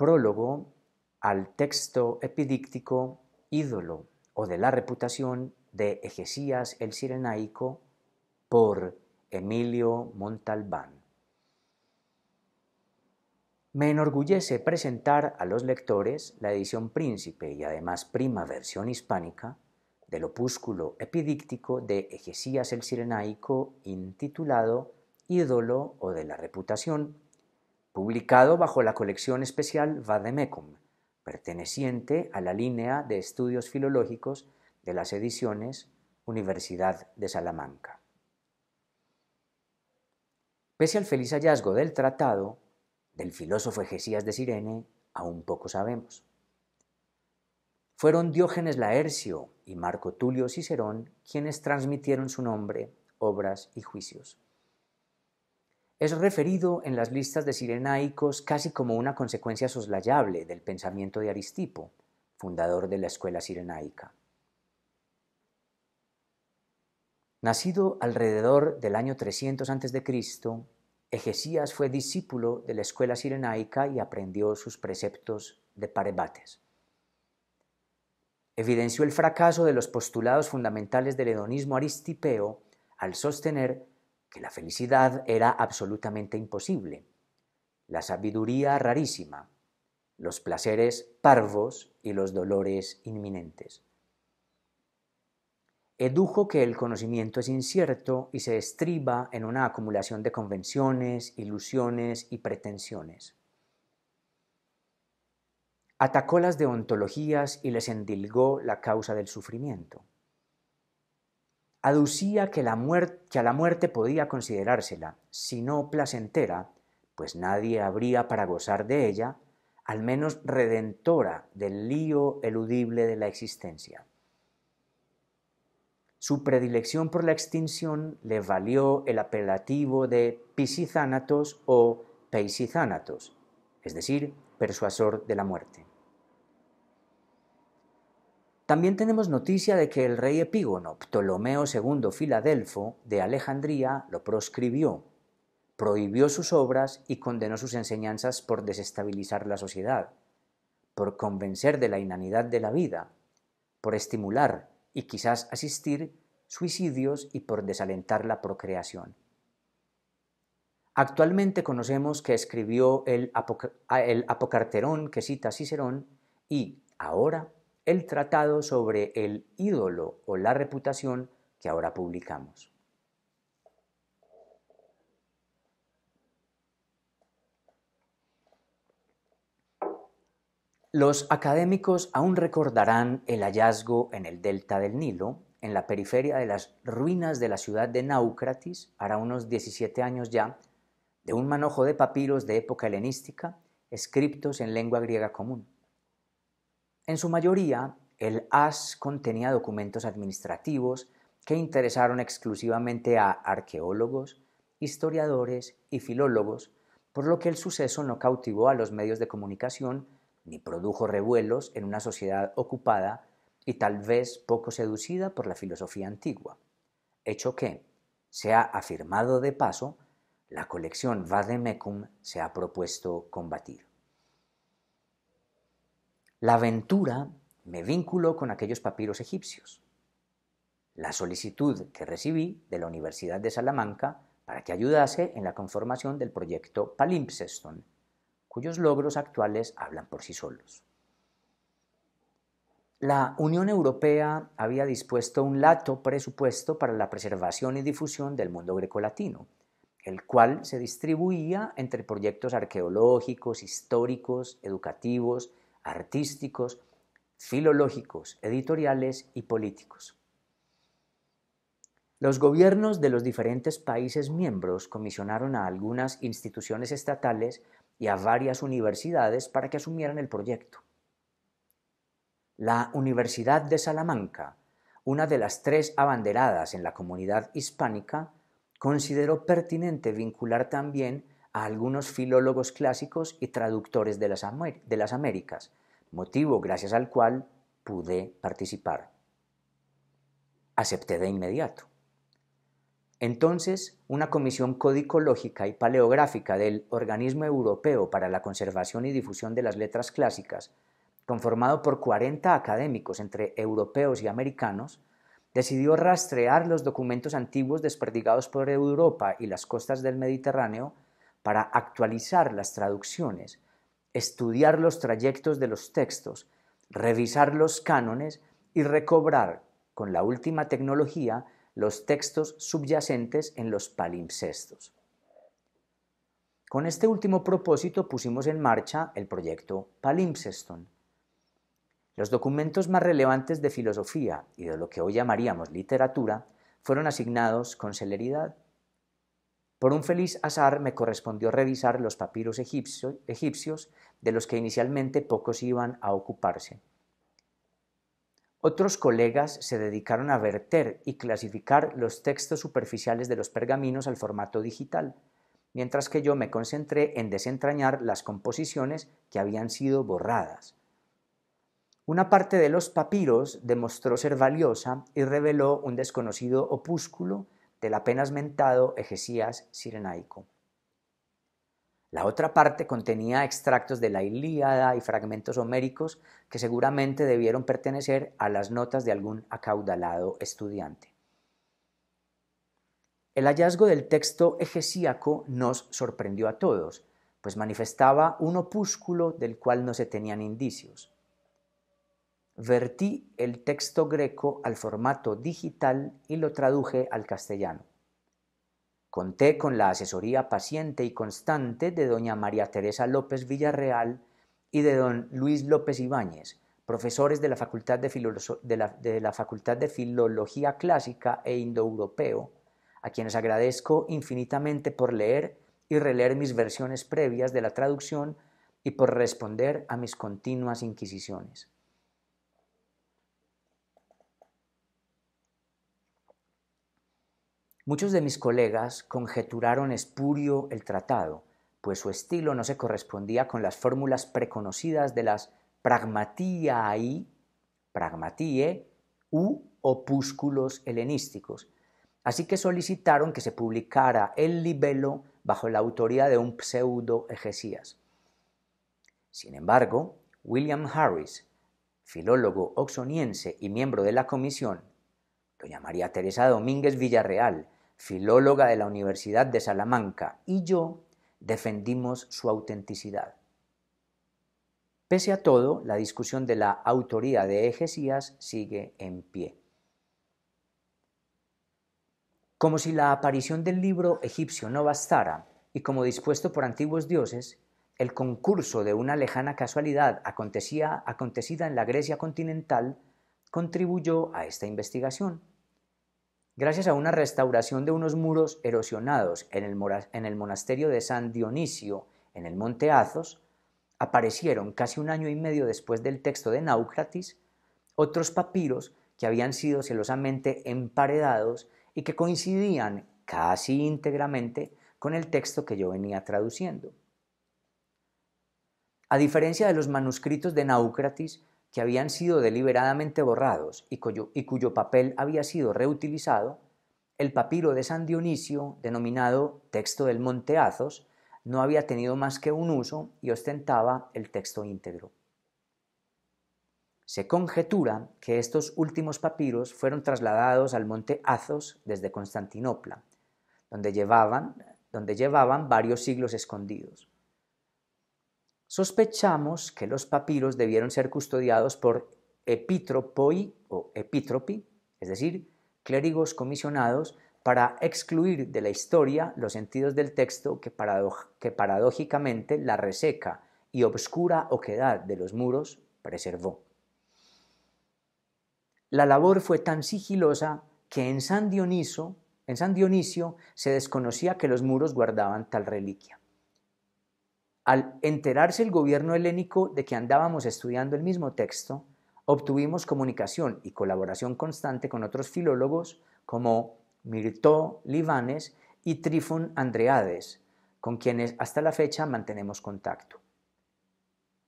prólogo al texto epidíctico Ídolo o de la reputación de Egesías el Sirenaico por Emilio Montalbán. Me enorgullece presentar a los lectores la edición príncipe y además prima versión hispánica del opúsculo epidíctico de Egesías el Sirenaico intitulado Ídolo o de la reputación publicado bajo la colección especial Vademecum, perteneciente a la línea de estudios filológicos de las ediciones Universidad de Salamanca. Pese al feliz hallazgo del tratado, del filósofo Egesías de Sirene aún poco sabemos. Fueron Diógenes Laercio y Marco Tulio Cicerón quienes transmitieron su nombre, obras y juicios es referido en las listas de sirenaicos casi como una consecuencia soslayable del pensamiento de Aristipo, fundador de la escuela sirenaica. Nacido alrededor del año 300 a.C., Egesías fue discípulo de la escuela sirenaica y aprendió sus preceptos de Parebates. Evidenció el fracaso de los postulados fundamentales del hedonismo aristipeo al sostener que la felicidad era absolutamente imposible, la sabiduría rarísima, los placeres parvos y los dolores inminentes. Edujo que el conocimiento es incierto y se estriba en una acumulación de convenciones, ilusiones y pretensiones. Atacó las deontologías y les endilgó la causa del sufrimiento aducía que, la a la muerte podía considerársela, si no placentera, pues nadie habría para gozar de ella, al menos redentora del lío eludible de la existencia. Su predilección por la extinción le valió el apelativo de pisizánatos o Peisizánatos, es decir, persuasor de la muerte. También tenemos noticia de que el rey epígono Ptolomeo II Filadelfo de Alejandría lo proscribió, prohibió sus obras y condenó sus enseñanzas por desestabilizar la sociedad, por convencer de la inanidad de la vida, por estimular y quizás asistir suicidios y por desalentar la procreación. Actualmente conocemos que escribió el, el Apocarterón que cita Cicerón y ahora el tratado sobre el ídolo o la reputación que ahora publicamos. Los académicos aún recordarán el hallazgo en el delta del Nilo, en la periferia de las ruinas de la ciudad de Náucratis, hará unos 17 años ya, de un manojo de papiros de época helenística, escritos en lengua griega común. En su mayoría, el AS contenía documentos administrativos que interesaron exclusivamente a arqueólogos, historiadores y filólogos, por lo que el suceso no cautivó a los medios de comunicación ni produjo revuelos en una sociedad ocupada y tal vez poco seducida por la filosofía antigua, hecho que, se ha afirmado de paso, la colección Vademecum se ha propuesto combatir. La aventura me vinculó con aquellos papiros egipcios. La solicitud que recibí de la Universidad de Salamanca para que ayudase en la conformación del proyecto Palimpseston, cuyos logros actuales hablan por sí solos. La Unión Europea había dispuesto un lato presupuesto para la preservación y difusión del mundo grecolatino, el cual se distribuía entre proyectos arqueológicos, históricos, educativos, artísticos, filológicos, editoriales y políticos. Los gobiernos de los diferentes países miembros comisionaron a algunas instituciones estatales y a varias universidades para que asumieran el proyecto. La Universidad de Salamanca, una de las tres abanderadas en la comunidad hispánica, consideró pertinente vincular también a algunos filólogos clásicos y traductores de las, Américas, motivo gracias al cual pude participar. Acepté de inmediato. Entonces, una comisión codicológica y paleográfica del Organismo Europeo para la Conservación y Difusión de las Letras Clásicas, conformado por 40 académicos entre europeos y americanos, decidió rastrear los documentos antiguos desperdigados por Europa y las costas del Mediterráneo para actualizar las traducciones, estudiar los trayectos de los textos, revisar los cánones y recobrar con la última tecnología los textos subyacentes en los palimpsestos. Con este último propósito pusimos en marcha el proyecto Palimpseston. Los documentos más relevantes de filosofía y de lo que hoy llamaríamos literatura fueron asignados con celeridad por un feliz azar me correspondió revisar los papiros egipcios, de los que inicialmente pocos iban a ocuparse. Otros colegas se dedicaron a verter y clasificar los textos superficiales de los pergaminos al formato digital, mientras que yo me concentré en desentrañar las composiciones que habían sido borradas. Una parte de los papiros demostró ser valiosa y reveló un desconocido opúsculo del apenas mentado Egesías Sirenaico. La otra parte contenía extractos de la Ilíada y fragmentos homéricos que seguramente debieron pertenecer a las notas de algún acaudalado estudiante. El hallazgo del texto egesíaco nos sorprendió a todos, pues manifestaba un opúsculo del cual no se tenían indicios vertí el texto greco al formato digital y lo traduje al castellano. Conté con la asesoría paciente y constante de doña María Teresa López Villarreal y de don Luis López Ibáñez, profesores de la Facultad de, Filología Clásica e Indoeuropeo, a quienes agradezco infinitamente por leer y releer mis versiones previas de la traducción y por responder a mis continuas inquisiciones. Muchos de mis colegas conjeturaron espurio el tratado, pues su estilo no se correspondía con las fórmulas preconocidas de las pragmatiae, pragmatie u opúsculos helenísticos. Así que solicitaron que se publicara el libelo bajo la autoría de un pseudo Egesías. Sin embargo, William Harris, filólogo oxoniense y miembro de la comisión, doña María Teresa Domínguez Villarreal, filóloga de la Universidad de Salamanca, y yo defendimos su autenticidad. Pese a todo, la discusión de la autoría de Egesías sigue en pie. Como si la aparición del libro egipcio no bastara, y como dispuesto por antiguos dioses, el concurso de una lejana casualidad acontecida en la Grecia continental contribuyó a esta investigación gracias a una restauración de unos muros erosionados en el, monasterio de San Dionisio, en el monte Athos, aparecieron casi un año y medio después del texto de Náucratis otros papiros que habían sido celosamente emparedados y que coincidían casi íntegramente con el texto que yo venía traduciendo. A diferencia de los manuscritos de Náucratis, que habían sido deliberadamente borrados y cuyo, papel había sido reutilizado, el papiro de San Dionisio, denominado texto del Monte Azos no había tenido más que un uso y ostentaba el texto íntegro. Se conjetura que estos últimos papiros fueron trasladados al monte Azos desde Constantinopla, donde llevaban, donde llevaban varios siglos escondidos sospechamos que los papiros debieron ser custodiados por epítropoi o epítropi, es decir, clérigos comisionados para excluir de la historia los sentidos del texto que, paradójicamente la reseca y obscura oquedad de los muros preservó. La labor fue tan sigilosa que en San Dioniso, en San Dionisio se desconocía que los muros guardaban tal reliquia. Al enterarse el gobierno helénico de que andábamos estudiando el mismo texto, obtuvimos comunicación y colaboración constante con otros filólogos como Mirtó Livanes y Trifon Andreades, con quienes hasta la fecha mantenemos contacto.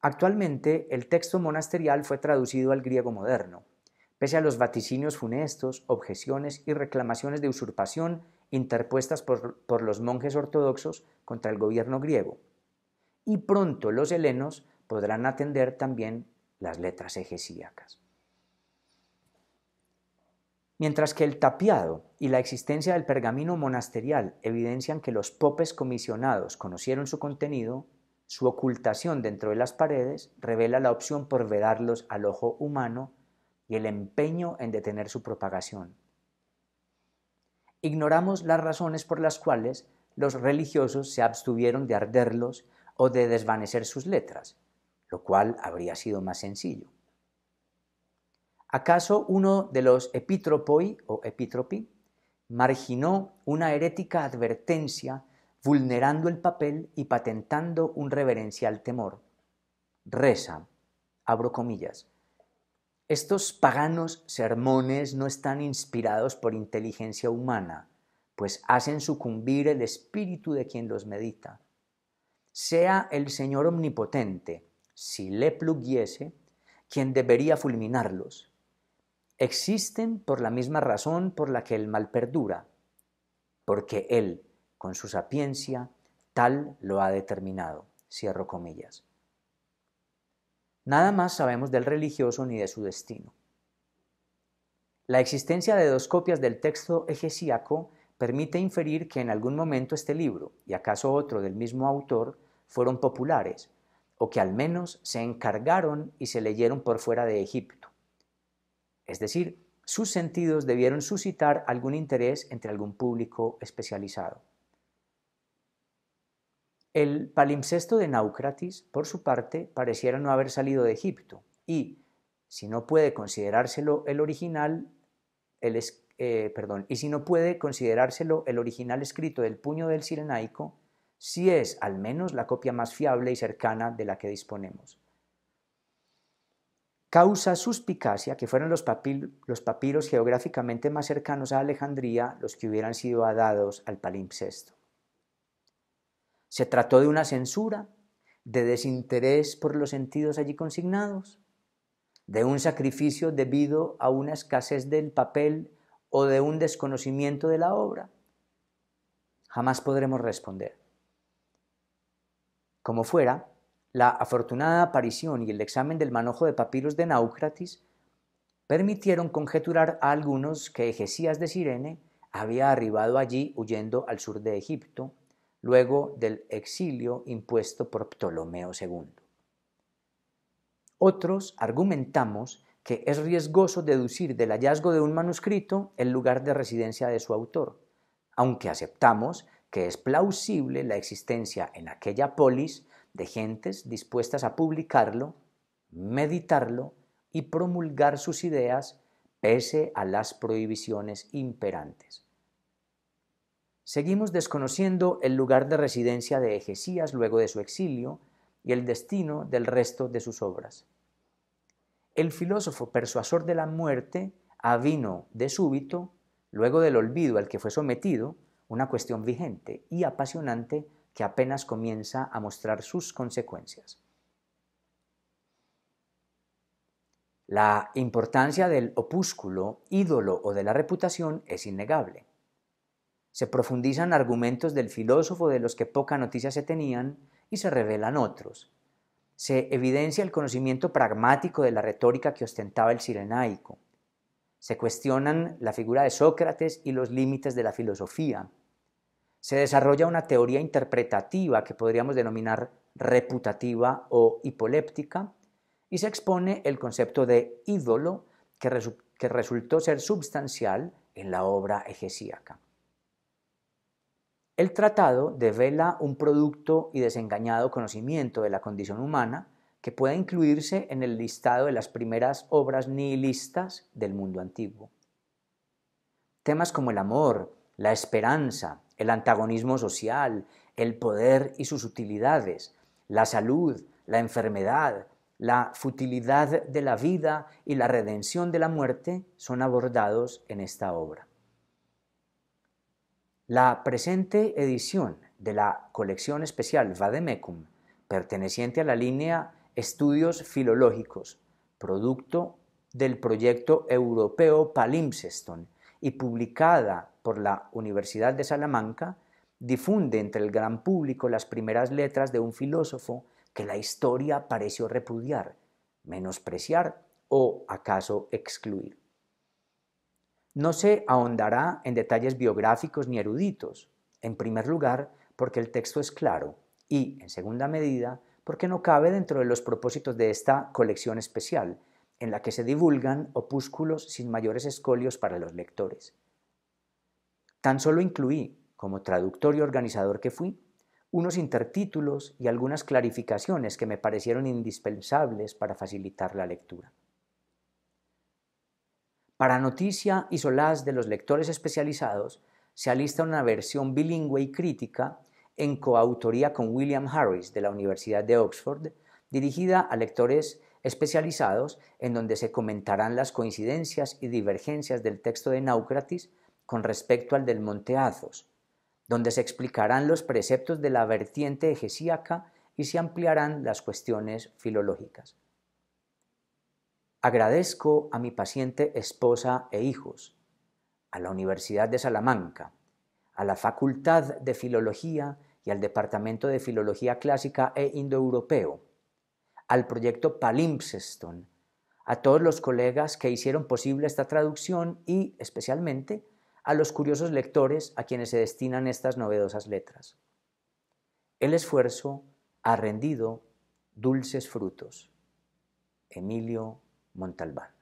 Actualmente, el texto monasterial fue traducido al griego moderno, pese a los vaticinios funestos, objeciones y reclamaciones de usurpación interpuestas por los monjes ortodoxos contra el gobierno griego y pronto los helenos podrán atender también las letras ejesíacas. Mientras que el tapiado y la existencia del pergamino monasterial evidencian que los popes comisionados conocieron su contenido, su ocultación dentro de las paredes revela la opción por vedarlos al ojo humano y el empeño en detener su propagación. Ignoramos las razones por las cuales los religiosos se abstuvieron de arderlos o de desvanecer sus letras, lo cual habría sido más sencillo. ¿Acaso uno de los epítropoi o epítropi marginó una herética advertencia vulnerando el papel y patentando un reverencial temor? Reza, abro comillas. Estos paganos sermones no están inspirados por inteligencia humana, pues hacen sucumbir el espíritu de quien los medita sea el Señor omnipotente, si le pluguiese, quien debería fulminarlos. Existen por la misma razón por la que el mal perdura, porque Él, con su sapiencia, tal lo ha determinado. Cierro comillas. Nada más sabemos del religioso ni de su destino. La existencia de dos copias del texto egesíaco permite inferir que en algún momento este libro, y acaso otro del mismo autor, fueron populares, o que al menos se encargaron y se leyeron por fuera de Egipto. Es decir, sus sentidos debieron suscitar algún interés entre algún público especializado. El palimpsesto de Naucratis, por su parte, pareciera no haber salido de Egipto y, si no puede considerárselo el original, el, eh, perdón, y si no puede considerárselo el original escrito del puño del sirenaico, si es al menos la copia más fiable y cercana de la que disponemos. Causa suspicacia que fueron los, los papiros geográficamente más cercanos a Alejandría los que hubieran sido adados al palimpsesto. Se trató de una censura, de desinterés por los sentidos allí consignados, de un sacrificio debido a una escasez del papel o de un desconocimiento de la obra? Jamás podremos responder. Como fuera, la afortunada aparición y el examen del manojo de papiros de Náucratis permitieron conjeturar a algunos que Egesías de Sirene había arribado allí huyendo al sur de Egipto, luego del exilio impuesto por Ptolomeo II. Otros argumentamos que es riesgoso deducir del hallazgo de un manuscrito el lugar de residencia de su autor, aunque aceptamos que es plausible la existencia en aquella polis de gentes dispuestas a publicarlo, meditarlo y promulgar sus ideas pese a las prohibiciones imperantes. Seguimos desconociendo el lugar de residencia de Egesías luego de su exilio y el destino del resto de sus obras. El filósofo persuasor de la muerte avino de súbito, luego del olvido al que fue sometido, una cuestión vigente y apasionante que apenas comienza a mostrar sus consecuencias. La importancia del opúsculo, ídolo o de la reputación es innegable. Se profundizan argumentos del filósofo de los que poca noticia se tenían y se revelan otros, se evidencia el conocimiento pragmático de la retórica que ostentaba el sirenaico. Se cuestionan la figura de Sócrates y los límites de la filosofía. Se desarrolla una teoría interpretativa que podríamos denominar reputativa o hipoléptica y se expone el concepto de ídolo que, resultó ser substancial en la obra egesíaca. El tratado devela un producto y desengañado conocimiento de la condición humana que pueda incluirse en el listado de las primeras obras nihilistas del mundo antiguo. Temas como el amor, la esperanza, el antagonismo social, el poder y sus utilidades, la salud, la enfermedad, la futilidad de la vida y la redención de la muerte son abordados en esta obra. La presente edición de la colección especial Vademecum, perteneciente a la línea Estudios Filológicos, producto del proyecto europeo Palimpseston y publicada por la Universidad de Salamanca, difunde entre el gran público las primeras letras de un filósofo que la historia pareció repudiar, menospreciar o acaso excluir. No se ahondará en detalles biográficos ni eruditos, en primer lugar porque el texto es claro y, en segunda medida, porque no cabe dentro de los propósitos de esta colección especial, en la que se divulgan opúsculos sin mayores escolios para los lectores. Tan solo incluí, como traductor y organizador que fui, unos intertítulos y algunas clarificaciones que me parecieron indispensables para facilitar la lectura. Para noticia y solaz de los lectores especializados, se alista una versión bilingüe y crítica en coautoría con William Harris de la Universidad de Oxford, dirigida a lectores especializados en donde se comentarán las coincidencias y divergencias del texto de Náucratis con respecto al del Monte donde se explicarán los preceptos de la vertiente egesíaca y se ampliarán las cuestiones filológicas. Agradezco a mi paciente esposa e hijos, a la Universidad de Salamanca, a la Facultad de Filología y al Departamento de Filología Clásica e Indoeuropeo, al proyecto Palimpseston, a todos los colegas que hicieron posible esta traducción y, especialmente, a los curiosos lectores a quienes se destinan estas novedosas letras. El esfuerzo ha rendido dulces frutos. Emilio Montalbán.